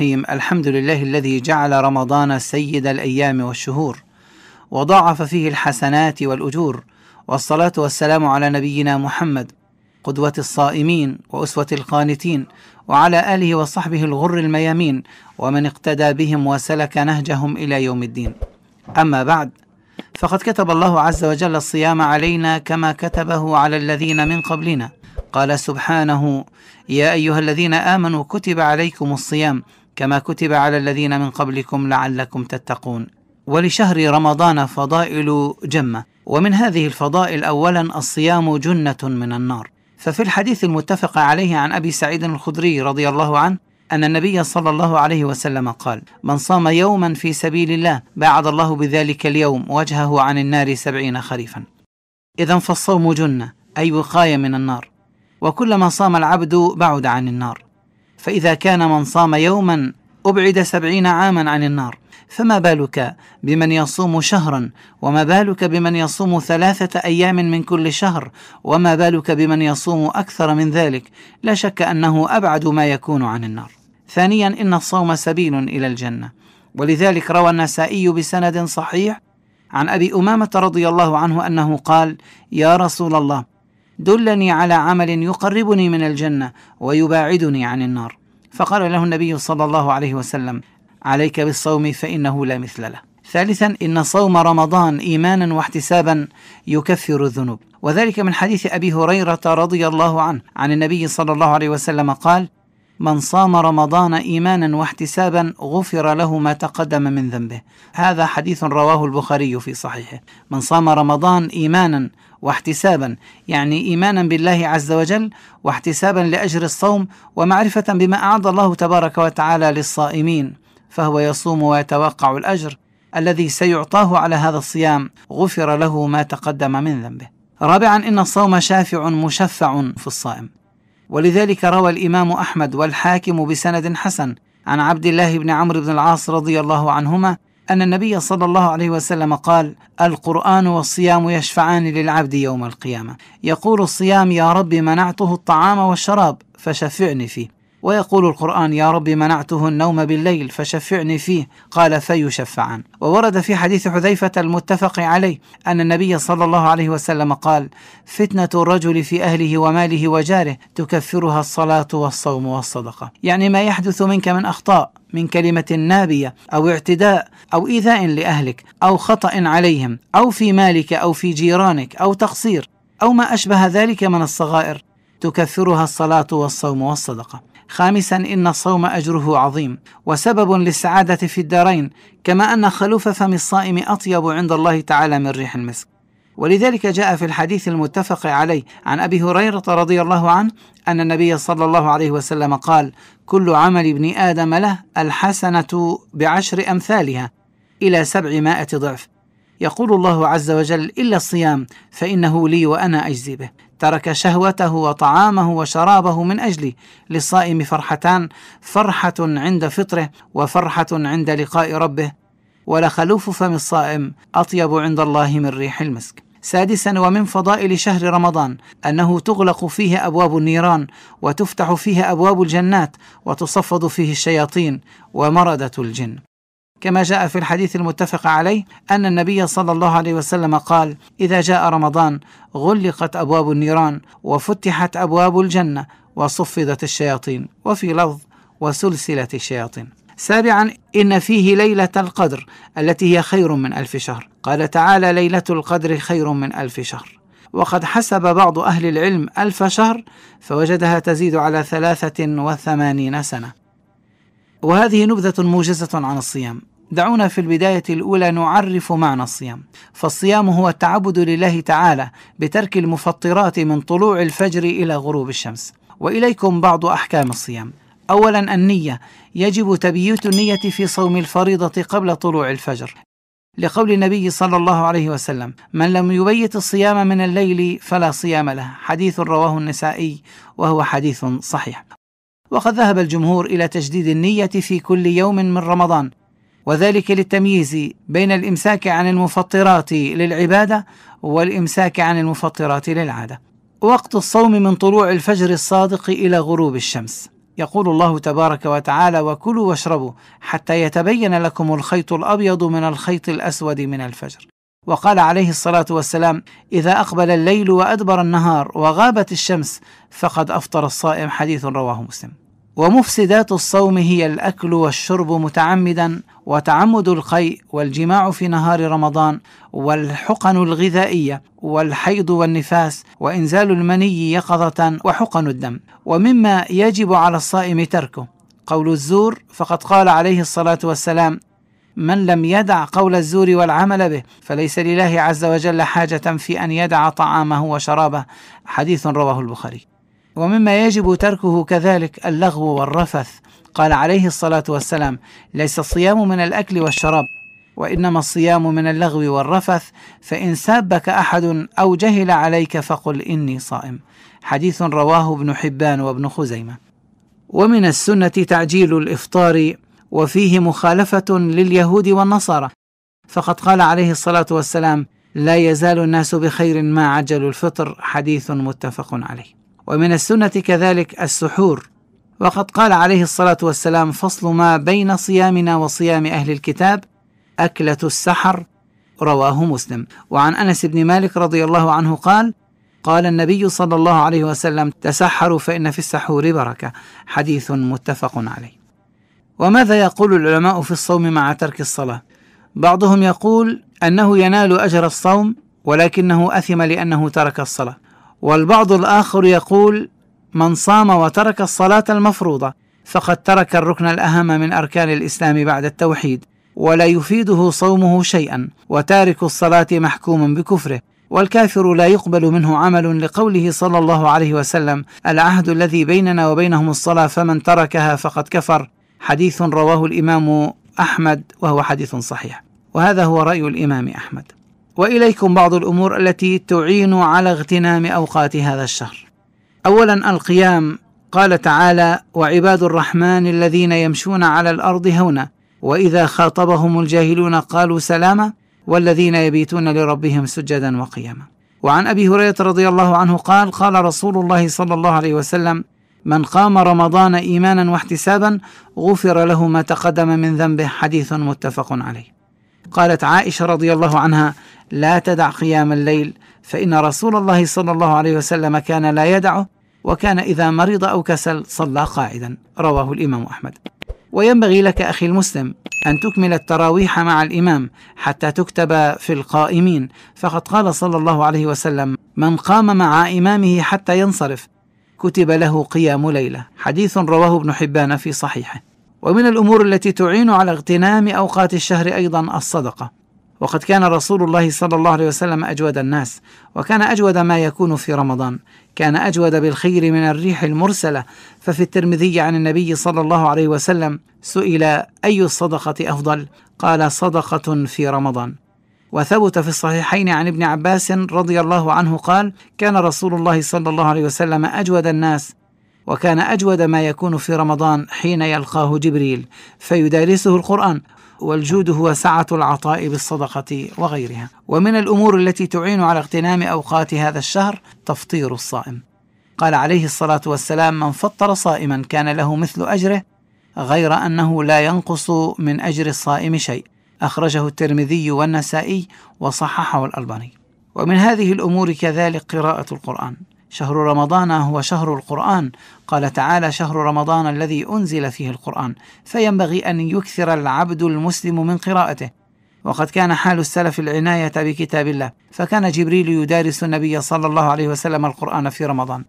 الرحيم الحمد لله الذي جعل رمضان سيد الأيام والشهور وضاعف فيه الحسنات والأجور والصلاة والسلام على نبينا محمد قدوة الصائمين وأسوة القانتين وعلى آله وصحبه الغر الميامين ومن اقتدى بهم وسلك نهجهم إلى يوم الدين أما بعد فقد كتب الله عز وجل الصيام علينا كما كتبه على الذين من قبلنا قال سبحانه يا أيها الذين آمنوا كتب عليكم الصيام كما كتب على الذين من قبلكم لعلكم تتقون ولشهر رمضان فضائل جمه ومن هذه الفضائل اولا الصيام جنه من النار ففي الحديث المتفق عليه عن ابي سعيد الخدري رضي الله عنه ان النبي صلى الله عليه وسلم قال من صام يوما في سبيل الله باعد الله بذلك اليوم وجهه عن النار سبعين خريفا اذا فالصوم جنه اي وقايه من النار وكلما صام العبد بعد عن النار فإذا كان من صام يوما أبعد سبعين عاما عن النار فما بالك بمن يصوم شهرا وما بالك بمن يصوم ثلاثة أيام من كل شهر وما بالك بمن يصوم أكثر من ذلك لا شك أنه أبعد ما يكون عن النار ثانيا إن الصوم سبيل إلى الجنة ولذلك روى النسائي بسند صحيح عن أبي أمامة رضي الله عنه أنه قال يا رسول الله دلني على عمل يقربني من الجنه ويباعدني عن النار فقال له النبي صلى الله عليه وسلم عليك بالصوم فانه لا مثل له ثالثا ان صوم رمضان ايمانا واحتسابا يكفر الذنوب وذلك من حديث ابي هريره رضي الله عنه عن النبي صلى الله عليه وسلم قال من صام رمضان ايمانا واحتسابا غفر له ما تقدم من ذنبه هذا حديث رواه البخاري في صحيحه من صام رمضان ايمانا واحتسابا يعني ايمانا بالله عز وجل واحتسابا لاجر الصوم ومعرفه بما اعد الله تبارك وتعالى للصائمين فهو يصوم ويتوقع الاجر الذي سيعطاه على هذا الصيام غفر له ما تقدم من ذنبه رابعا ان الصوم شافع مشفع في الصائم ولذلك روى الإمام أحمد والحاكم بسند حسن عن عبد الله بن عمرو بن العاص رضي الله عنهما أن النبي صلى الله عليه وسلم قال: القرآن والصيام يشفعان للعبد يوم القيامة. يقول الصيام يا رب منعته الطعام والشراب فشفعني فيه. ويقول القرآن يا رب منعته النوم بالليل فشفعني فيه قال فيشفعان وورد في حديث حذيفة المتفق عليه أن النبي صلى الله عليه وسلم قال فتنة الرجل في أهله وماله وجاره تكفرها الصلاة والصوم والصدقة يعني ما يحدث منك من أخطاء من كلمة نابية أو اعتداء أو إيذاء لأهلك أو خطأ عليهم أو في مالك أو في جيرانك أو تقصير أو ما أشبه ذلك من الصغائر تكفرها الصلاة والصوم والصدقة خامسا ان الصوم اجره عظيم وسبب للسعاده في الدارين كما ان خلوف فم الصائم اطيب عند الله تعالى من ريح المسك ولذلك جاء في الحديث المتفق عليه عن ابي هريره رضي الله عنه ان النبي صلى الله عليه وسلم قال: كل عمل ابن ادم له الحسنه بعشر امثالها الى سبعمائه ضعف يقول الله عز وجل إلا الصيام فإنه لي وأنا أجزي به ترك شهوته وطعامه وشرابه من أجلي للصائم فرحتان فرحة عند فطره وفرحة عند لقاء ربه ولخلوف فم الصائم أطيب عند الله من ريح المسك سادسا ومن فضائل شهر رمضان انه تغلق فيه ابواب النيران وتفتح فيه ابواب الجنات وتصفد فيه الشياطين ومرده الجن كما جاء في الحديث المتفق عليه أن النبي صلى الله عليه وسلم قال: إذا جاء رمضان غلقت أبواب النيران وفتحت أبواب الجنة وصفدت الشياطين وفي لفظ وسلسلة الشياطين. سابعا إن فيه ليلة القدر التي هي خير من ألف شهر قال تعالى ليلة القدر خير من ألف شهر وقد حسب بعض أهل العلم ألف شهر فوجدها تزيد على ثلاثة وثمانين سنة وهذه نبذة موجزة عن الصيام دعونا في البداية الأولى نعرف معنى الصيام، فالصيام هو التعبد لله تعالى بترك المفطرات من طلوع الفجر إلى غروب الشمس، وإليكم بعض أحكام الصيام. أولا النية، يجب تبييت النية في صوم الفريضة قبل طلوع الفجر، لقول النبي صلى الله عليه وسلم: من لم يبيت الصيام من الليل فلا صيام له، حديث رواه النسائي وهو حديث صحيح، وقد ذهب الجمهور الى تجديد النيه في كل يوم من رمضان وذلك للتمييز بين الامساك عن المفطرات للعباده والامساك عن المفطرات للعاده. وقت الصوم من طلوع الفجر الصادق الى غروب الشمس. يقول الله تبارك وتعالى: وكلوا واشربوا حتى يتبين لكم الخيط الابيض من الخيط الاسود من الفجر. وقال عليه الصلاه والسلام اذا اقبل الليل وادبر النهار وغابت الشمس فقد افطر الصائم حديث رواه مسلم ومفسدات الصوم هي الاكل والشرب متعمدا وتعمد القيء والجماع في نهار رمضان والحقن الغذائيه والحيض والنفاس وانزال المني يقظه وحقن الدم ومما يجب على الصائم تركه قول الزور فقد قال عليه الصلاه والسلام من لم يدع قول الزور والعمل به فليس لله عز وجل حاجة في أن يدع طعامه وشرابه حديث رواه البخاري ومما يجب تركه كذلك اللغو والرفث قال عليه الصلاة والسلام ليس الصيام من الأكل والشراب وإنما الصيام من اللغو والرفث فإن سابك أحد أو جهل عليك فقل إني صائم حديث رواه ابن حبان وابن خزيمة ومن السنة تعجيل الإفطار وفيه مخالفه لليهود والنصارى فقد قال عليه الصلاه والسلام لا يزال الناس بخير ما عجلوا الفطر حديث متفق عليه ومن السنه كذلك السحور وقد قال عليه الصلاه والسلام فصل ما بين صيامنا وصيام اهل الكتاب اكله السحر رواه مسلم وعن انس بن مالك رضي الله عنه قال قال النبي صلى الله عليه وسلم تسحروا فان في السحور بركه حديث متفق عليه وماذا يقول العلماء في الصوم مع ترك الصلاة؟ بعضهم يقول أنه ينال أجر الصوم ولكنه أثم لأنه ترك الصلاة والبعض الآخر يقول من صام وترك الصلاة المفروضة فقد ترك الركن الأهم من أركان الإسلام بعد التوحيد ولا يفيده صومه شيئا وتارك الصلاة محكوم بكفره والكافر لا يقبل منه عمل لقوله صلى الله عليه وسلم العهد الذي بيننا وبينهم الصلاة فمن تركها فقد كفر حديث رواه الإمام أحمد وهو حديث صحيح وهذا هو رأي الإمام أحمد وإليكم بعض الأمور التي تعين على اغتنام أوقات هذا الشهر أولا القيام قال تعالى وعباد الرحمن الذين يمشون على الأرض هونا وإذا خاطبهم الجاهلون قالوا سلاما والذين يبيتون لربهم سجدا وقياما وعن أبي هريرة رضي الله عنه قال قال رسول الله صلى الله عليه وسلم من قام رمضان ايمانا واحتسابا غفر له ما تقدم من ذنبه حديث متفق عليه قالت عائشه رضي الله عنها لا تدع قيام الليل فان رسول الله صلى الله عليه وسلم كان لا يدعه وكان اذا مرض او كسل صلى قاعدا رواه الامام احمد وينبغي لك اخي المسلم ان تكمل التراويح مع الامام حتى تكتب في القائمين فقد قال صلى الله عليه وسلم من قام مع امامه حتى ينصرف كتب له قيام ليلة حديث رواه ابن حبان في صحيحه ومن الأمور التي تعين على اغتنام أوقات الشهر أيضا الصدقة وقد كان رسول الله صلى الله عليه وسلم أجود الناس وكان أجود ما يكون في رمضان كان أجود بالخير من الريح المرسلة ففي الترمذي عن النبي صلى الله عليه وسلم سئل أي الصدقة أفضل قال صدقة في رمضان وثبت في الصحيحين عن ابن عباس رضي الله عنه قال كان رسول الله صلى الله عليه وسلم اجود الناس وكان اجود ما يكون في رمضان حين يلقاه جبريل فيدارسه القران والجود هو سعه العطاء بالصدقه وغيرها ومن الامور التي تعين على اغتنام اوقات هذا الشهر تفطير الصائم قال عليه الصلاه والسلام من فطر صائما كان له مثل اجره غير انه لا ينقص من اجر الصائم شيء أخرجه الترمذي والنسائي وصححه الألباني ومن هذه الأمور كذلك قراءة القرآن شهر رمضان هو شهر القرآن قال تعالى شهر رمضان الذي أنزل فيه القرآن فينبغي أن يكثر العبد المسلم من قراءته وقد كان حال السلف العناية بكتاب الله فكان جبريل يدارس النبي صلى الله عليه وسلم القرآن في رمضان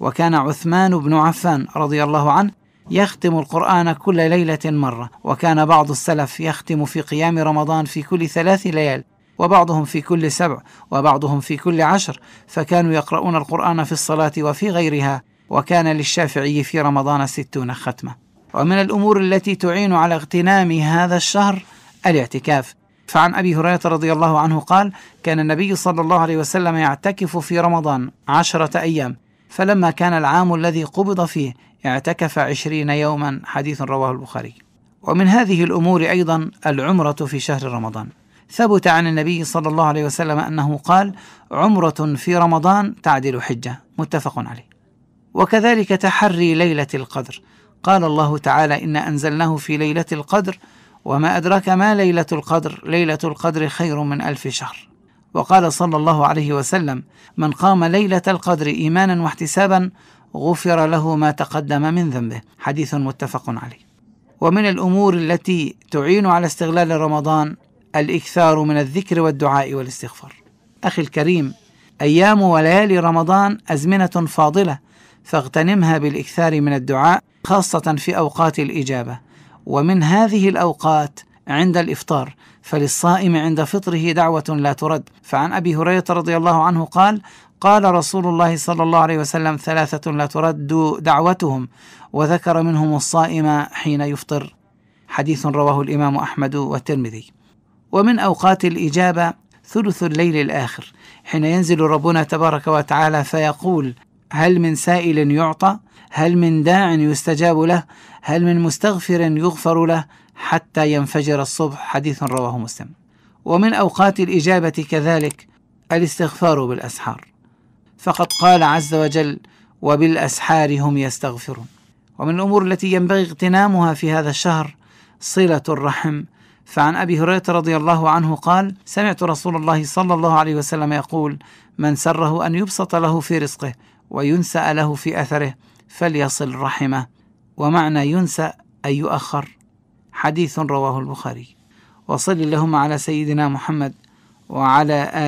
وكان عثمان بن عفان رضي الله عنه يختم القرآن كل ليلة مرة وكان بعض السلف يختم في قيام رمضان في كل ثلاث ليال وبعضهم في كل سبع وبعضهم في كل عشر فكانوا يقرؤون القرآن في الصلاة وفي غيرها وكان للشافعي في رمضان ستون ختمة ومن الأمور التي تعين على اغتنام هذا الشهر الاعتكاف فعن أبي هريرة رضي الله عنه قال كان النبي صلى الله عليه وسلم يعتكف في رمضان عشرة أيام فلما كان العام الذي قبض فيه اعتكف عشرين يوما حديث رواه البخاري ومن هذه الأمور أيضا العمرة في شهر رمضان ثبت عن النبي صلى الله عليه وسلم أنه قال عمرة في رمضان تعدل حجة متفق عليه وكذلك تحري ليلة القدر قال الله تعالى إنا أنزلناه في ليلة القدر وما أدراك ما ليلة القدر ليلة القدر خير من ألف شهر وقال صلى الله عليه وسلم من قام ليله القدر ايمانا واحتسابا غفر له ما تقدم من ذنبه حديث متفق عليه ومن الامور التي تعين على استغلال رمضان الاكثار من الذكر والدعاء والاستغفار اخي الكريم ايام وليالي رمضان ازمنه فاضله فاغتنمها بالاكثار من الدعاء خاصه في اوقات الاجابه ومن هذه الاوقات عند الافطار فللصائم عند فطره دعوه لا ترد فعن ابي هريره رضي الله عنه قال قال رسول الله صلى الله عليه وسلم ثلاثه لا ترد دعوتهم وذكر منهم الصائم حين يفطر حديث رواه الامام احمد والترمذي ومن اوقات الاجابه ثلث الليل الاخر حين ينزل ربنا تبارك وتعالى فيقول هل من سائل يعطى هل من داع يستجاب له هل من مستغفر يغفر له حتى ينفجر الصبح حديث رواه مسلم ومن أوقات الإجابة كذلك الاستغفار بالأسحار فقد قال عز وجل وبالأسحار هم يستغفرون ومن الأمور التي ينبغي اغتنامها في هذا الشهر صلة الرحم فعن أبي هريرة رضي الله عنه قال سمعت رسول الله صلى الله عليه وسلم يقول من سره أن يبسط له في رزقه وينسأ له في أثره فليصل رحمه ومعنى ينسأ اي يؤخر حديث رواه البخاري وصل اللهم على سيدنا محمد وعلى آله